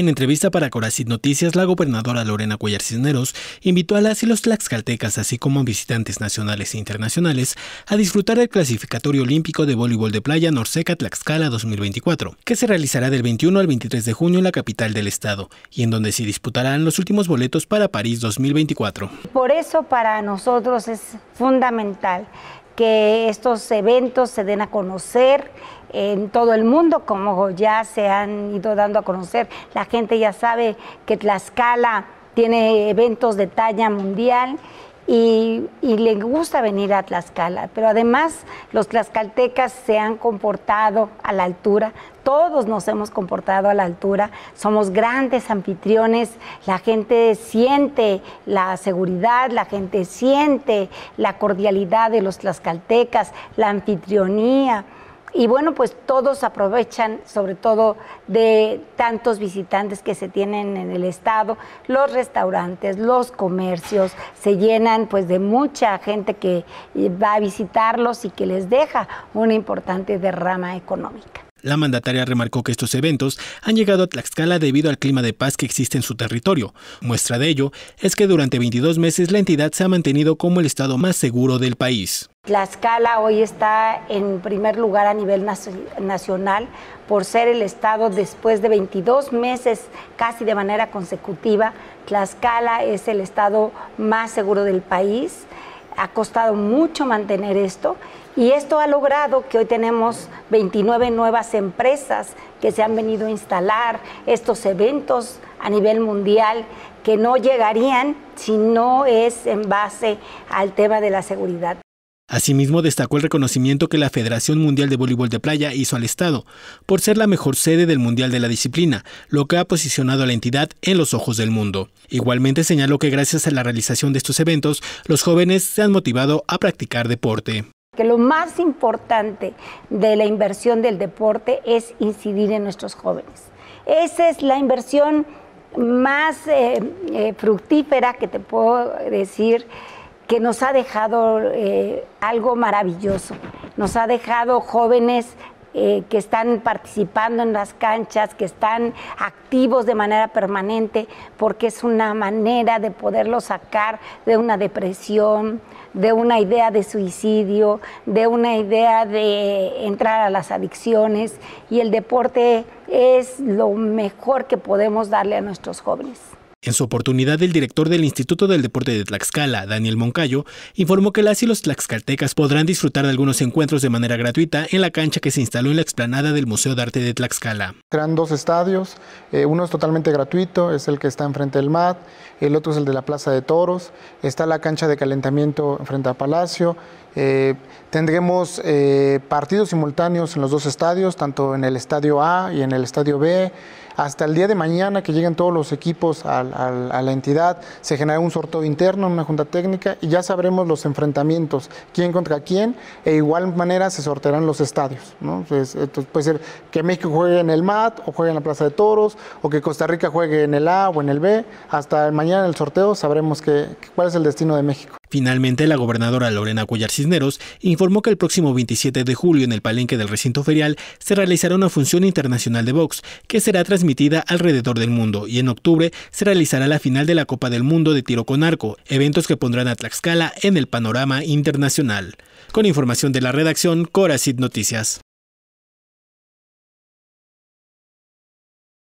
En entrevista para Corazit Noticias, la gobernadora Lorena Cuellar Cisneros invitó a las y los tlaxcaltecas, así como a visitantes nacionales e internacionales, a disfrutar del clasificatorio olímpico de voleibol de playa Norseca Tlaxcala 2024, que se realizará del 21 al 23 de junio en la capital del estado, y en donde se disputarán los últimos boletos para París 2024. Por eso para nosotros es fundamental que estos eventos se den a conocer en todo el mundo, como ya se han ido dando a conocer. La gente ya sabe que Tlaxcala tiene eventos de talla mundial y, le gusta venir a Tlaxcala, pero además los tlaxcaltecas se han comportado a la altura, todos nos hemos comportado a la altura, somos grandes anfitriones, la gente siente la seguridad, la gente siente la cordialidad de los tlaxcaltecas, la anfitrionía y bueno, pues todos aprovechan, sobre todo de tantos visitantes que se tienen en el estado, los restaurantes, los comercios, se llenan pues de mucha gente que va a visitarlos y que les deja una importante derrama económica. La mandataria remarcó que estos eventos han llegado a Tlaxcala debido al clima de paz que existe en su territorio. Muestra de ello es que durante 22 meses la entidad se ha mantenido como el estado más seguro del país. Tlaxcala hoy está en primer lugar a nivel nacional por ser el estado después de 22 meses casi de manera consecutiva. Tlaxcala es el estado más seguro del país ha costado mucho mantener esto y esto ha logrado que hoy tenemos 29 nuevas empresas que se han venido a instalar, estos eventos a nivel mundial que no llegarían si no es en base al tema de la seguridad. Asimismo, destacó el reconocimiento que la Federación Mundial de Voleibol de Playa hizo al Estado por ser la mejor sede del Mundial de la disciplina, lo que ha posicionado a la entidad en los ojos del mundo. Igualmente señaló que gracias a la realización de estos eventos, los jóvenes se han motivado a practicar deporte. Que lo más importante de la inversión del deporte es incidir en nuestros jóvenes. Esa es la inversión más eh, eh, fructífera que te puedo decir que nos ha dejado eh, algo maravilloso. Nos ha dejado jóvenes eh, que están participando en las canchas, que están activos de manera permanente, porque es una manera de poderlos sacar de una depresión, de una idea de suicidio, de una idea de entrar a las adicciones. Y el deporte es lo mejor que podemos darle a nuestros jóvenes. En su oportunidad, el director del Instituto del Deporte de Tlaxcala, Daniel Moncayo, informó que las y los tlaxcaltecas podrán disfrutar de algunos encuentros de manera gratuita en la cancha que se instaló en la explanada del Museo de Arte de Tlaxcala. Serán dos estadios, eh, uno es totalmente gratuito, es el que está enfrente del MAT, el otro es el de la Plaza de Toros, está la cancha de calentamiento frente a Palacio eh, tendremos eh, partidos simultáneos en los dos estadios, tanto en el estadio A y en el estadio B. Hasta el día de mañana que lleguen todos los equipos a, la entidad, se genera un sorteo interno, en una junta técnica y ya sabremos los enfrentamientos, quién contra quién, e igual manera se sortearán los estadios. puede ser que México juegue en el MAT o juegue en la Plaza de Toros o que Costa Rica juegue en el A o en el B. Hasta mañana en el sorteo sabremos que, cuál es el destino de México. Finalmente, la gobernadora Lorena Cuellar Cisneros informó que el próximo 27 de julio en el palenque del recinto ferial se realizará una función internacional de box que será transmitida alrededor del mundo y en octubre se realizará la final de la Copa del Mundo de tiro con arco, eventos que pondrán a Tlaxcala en el panorama internacional. Con información de la redacción Corazit Noticias.